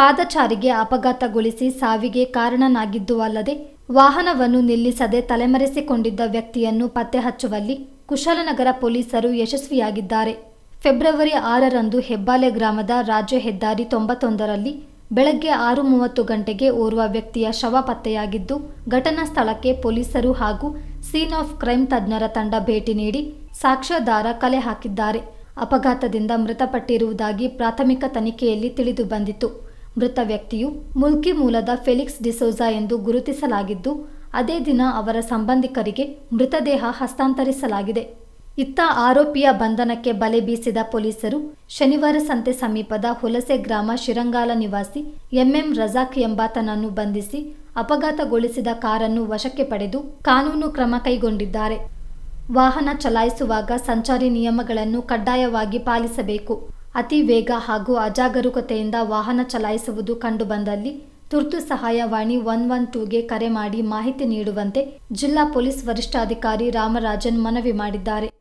ಪಾದಚಾರಿಗೆ ಅಪಘಾತಗೊಳಿಸಿ ಸಾವಿಗೆ ಕಾರಣನಾಗಿದ್ದು ಅಲ್ಲದೆ ವಾಹನವನ್ನು ನಿಲ್ಲಿಸದೆ ತಲೆಮರೆಸಿಕೊಂಡಿದ್ದ ವ್ಯಕ್ತಿಯನ್ನು ಪತ್ತೆ ಹಚ್ಚುವಲ್ಲಿ ಕುಶಾಲನಗರ ಪೊಲೀಸರು ಯಶಸ್ವಿಯಾಗಿದ್ದಾರೆ ಫೆಬ್ರವರಿ ಆರರಂದು ಹೆಬ್ಬಾಲೆ ಗ್ರಾಮದ ರಾಜ್ಯ ಹೆದ್ದಾರಿ ತೊಂಬತ್ತೊಂದರಲ್ಲಿ ಬೆಳಗ್ಗೆ ಆರು ಮೂವತ್ತು ಗಂಟೆಗೆ ಓರ್ವ ವ್ಯಕ್ತಿಯ ಶವ ಪತ್ತೆಯಾಗಿದ್ದು ಘಟನಾ ಸ್ಥಳಕ್ಕೆ ಪೊಲೀಸರು ಹಾಗೂ ಸೀನ್ ಆಫ್ ಕ್ರೈಂ ತಜ್ಞರ ತಂಡ ಭೇಟಿ ನೀಡಿ ಸಾಕ್ಷ್ಯಾಧಾರ ಕಲೆ ಹಾಕಿದ್ದಾರೆ ಅಪಘಾತದಿಂದ ಮೃತಪಟ್ಟಿರುವುದಾಗಿ ಪ್ರಾಥಮಿಕ ತನಿಖೆಯಲ್ಲಿ ತಿಳಿದುಬಂದಿತು ಮೃತ ವ್ಯಕ್ತಿಯು ಮುಲ್ಕಿ ಮೂಲದ ಫೆಲಿಕ್ಸ್ ಡಿಸೋಜಾ ಎಂದು ಗುರುತಿಸಲಾಗಿದ್ದು ಅದೇ ದಿನ ಅವರ ಸಂಬಂಧಿಕರಿಗೆ ಮೃತದೇಹ ಹಸ್ತಾಂತರಿಸಲಾಗಿದೆ ಇತ್ತ ಆರೋಪಿಯ ಬಂಧನಕ್ಕೆ ಬಲೆ ಬೀಸಿದ ಪೊಲೀಸರು ಶನಿವಾರ ಸಂತೆ ಸಮೀಪದ ಹುಲಸೆ ಗ್ರಾಮ ಶಿರಂಗಾಲ ನಿವಾಸಿ ಎಂಎಂ ರಜಾಕ್ ಎಂಬಾತನನ್ನು ಬಂಧಿಸಿ ಅಪಘಾತಗೊಳಿಸಿದ ಕಾರನ್ನು ವಶಕ್ಕೆ ಪಡೆದು ಕಾನೂನು ಕ್ರಮ ಕೈಗೊಂಡಿದ್ದಾರೆ ವಾಹನ ಚಲಾಯಿಸುವಾಗ ಸಂಚಾರಿ ನಿಯಮಗಳನ್ನು ಕಡ್ಡಾಯವಾಗಿ ಪಾಲಿಸಬೇಕು ಅತಿ ವೇಗ ಹಾಗೂ ಅಜಾಗರೂಕತೆಯಿಂದ ವಾಹನ ಚಲಾಯಿಸುವುದು ಕಂಡುಬಂದಲ್ಲಿ ತುರ್ತು ಸಹಾಯವಾಣಿ ಒನ್ ಒನ್ ಟೂಗೆ ಕರೆ ಮಾಡಿ ಮಾಹಿತಿ ನೀಡುವಂತೆ ಜಿಲ್ಲಾ ಪೊಲೀಸ್ ವರಿಷ್ಠಾಧಿಕಾರಿ ರಾಮರಾಜನ್ ಮನವಿ ಮಾಡಿದ್ದಾರೆ